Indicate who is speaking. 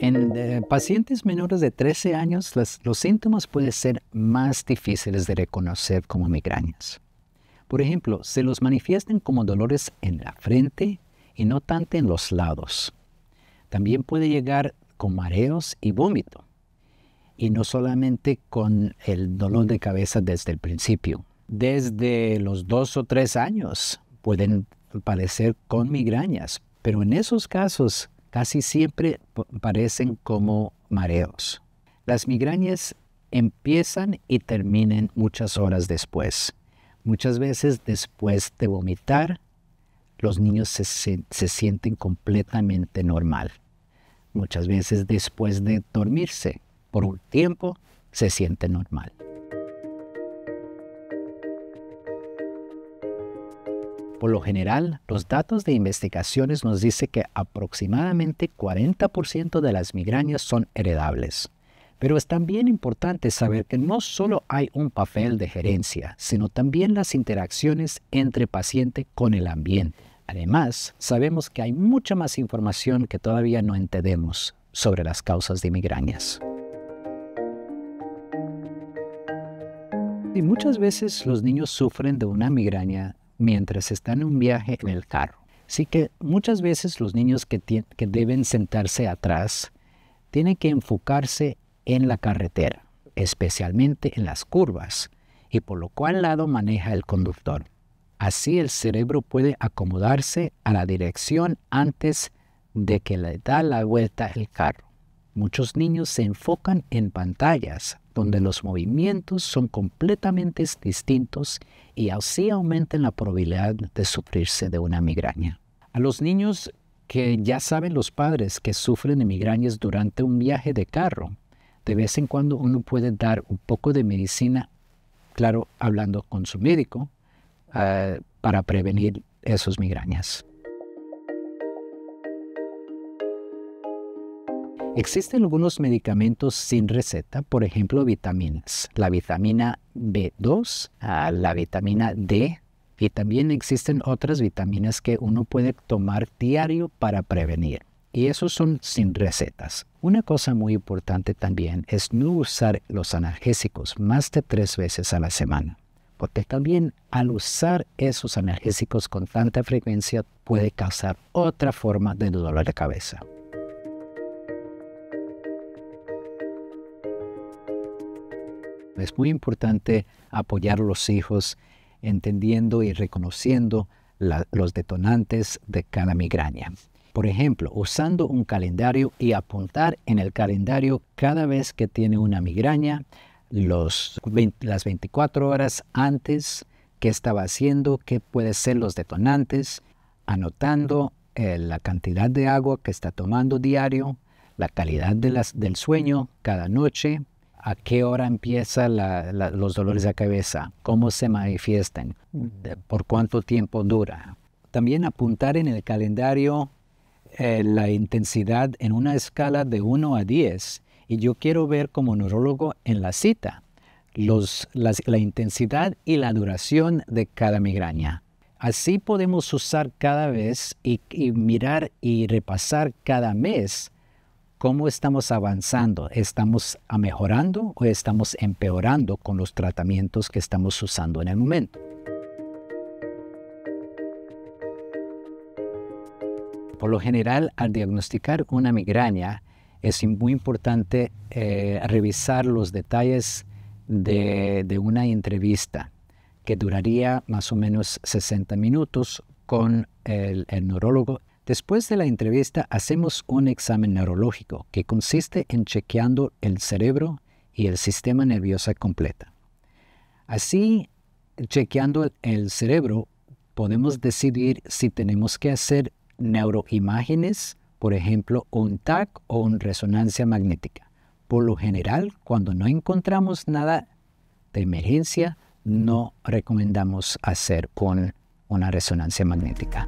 Speaker 1: En pacientes menores de 13 años, los síntomas pueden ser más difíciles de reconocer como migrañas. Por ejemplo, se los manifiestan como dolores en la frente y no tanto en los lados. También puede llegar con mareos y vómito. Y no solamente con el dolor de cabeza desde el principio. Desde los dos o tres años pueden padecer con migrañas, pero en esos casos casi siempre parecen como mareos. Las migrañas empiezan y terminan muchas horas después. Muchas veces después de vomitar, los niños se, sienten completamente normal. Muchas veces después de dormirse, por un tiempo, se sienten normal. Por lo general, los datos de investigaciones nos dicen que aproximadamente 40% de las migrañas son heredables. Pero es también importante saber que no solo hay un papel de gerencia, sino también las interacciones entre paciente con el ambiente. Además, sabemos que hay mucha más información que todavía no entendemos sobre las causas de migrañas. Y muchas veces los niños sufren de una migraña mientras están en un viaje en el carro. Así que muchas veces los niños que, deben sentarse atrás tienen que enfocarse en la carretera, especialmente en las curvas, y por lo cual lado maneja el conductor. Así el cerebro puede acomodarse a la dirección antes de que le da la vuelta el carro. Muchos niños se enfocan en pantallas donde los movimientos son completamente distintos y así aumentan la probabilidad de sufrirse de una migraña. A los niños que ya saben los padres que sufren de migrañas durante un viaje de carro, de vez en cuando uno puede dar un poco de medicina, claro, hablando con su médico, eh, para prevenir esas migrañas. Existen algunos medicamentos sin receta, por ejemplo vitaminas, la vitamina B2, la vitamina D, y también existen otras vitaminas que uno puede tomar diario para prevenir. Y esos son sin recetas. Una cosa muy importante también es no usar los analgésicos más de tres veces a la semana, porque también al usar esos analgésicos con tanta frecuencia puede causar otra forma de dolor de cabeza. Es muy importante apoyar a los hijos entendiendo y reconociendo los detonantes de cada migraña. Por ejemplo, usando un calendario y apuntar en el calendario cada vez que tiene una migraña, los las 24 horas antes, qué estaba haciendo, qué pueden ser los detonantes, anotando eh, la cantidad de agua que está tomando diario, la calidad del sueño cada noche, a qué hora empiezan los dolores de cabeza, cómo se manifiestan, por cuánto tiempo dura. También apuntar en el calendario eh, la intensidad en una escala de 1 a 10 y yo quiero ver como neurólogo en la cita la intensidad y la duración de cada migraña. Así podemos usar cada vez y mirar y repasar cada mes ¿Cómo estamos avanzando? ¿Estamos mejorando o estamos empeorando con los tratamientos que estamos usando en el momento? Por lo general, al diagnosticar una migraña, es muy importante eh, revisar los detalles de, una entrevista que duraría más o menos 60 minutos con el, el neurólogo Después de la entrevista hacemos un examen neurológico que consiste en chequeando el cerebro y el sistema nervioso completa. Así, chequeando el cerebro, podemos decidir si tenemos que hacer neuroimágenes, por ejemplo, un TAC o una resonancia magnética. Por lo general, cuando no encontramos nada de emergencia, no recomendamos hacer con una resonancia magnética.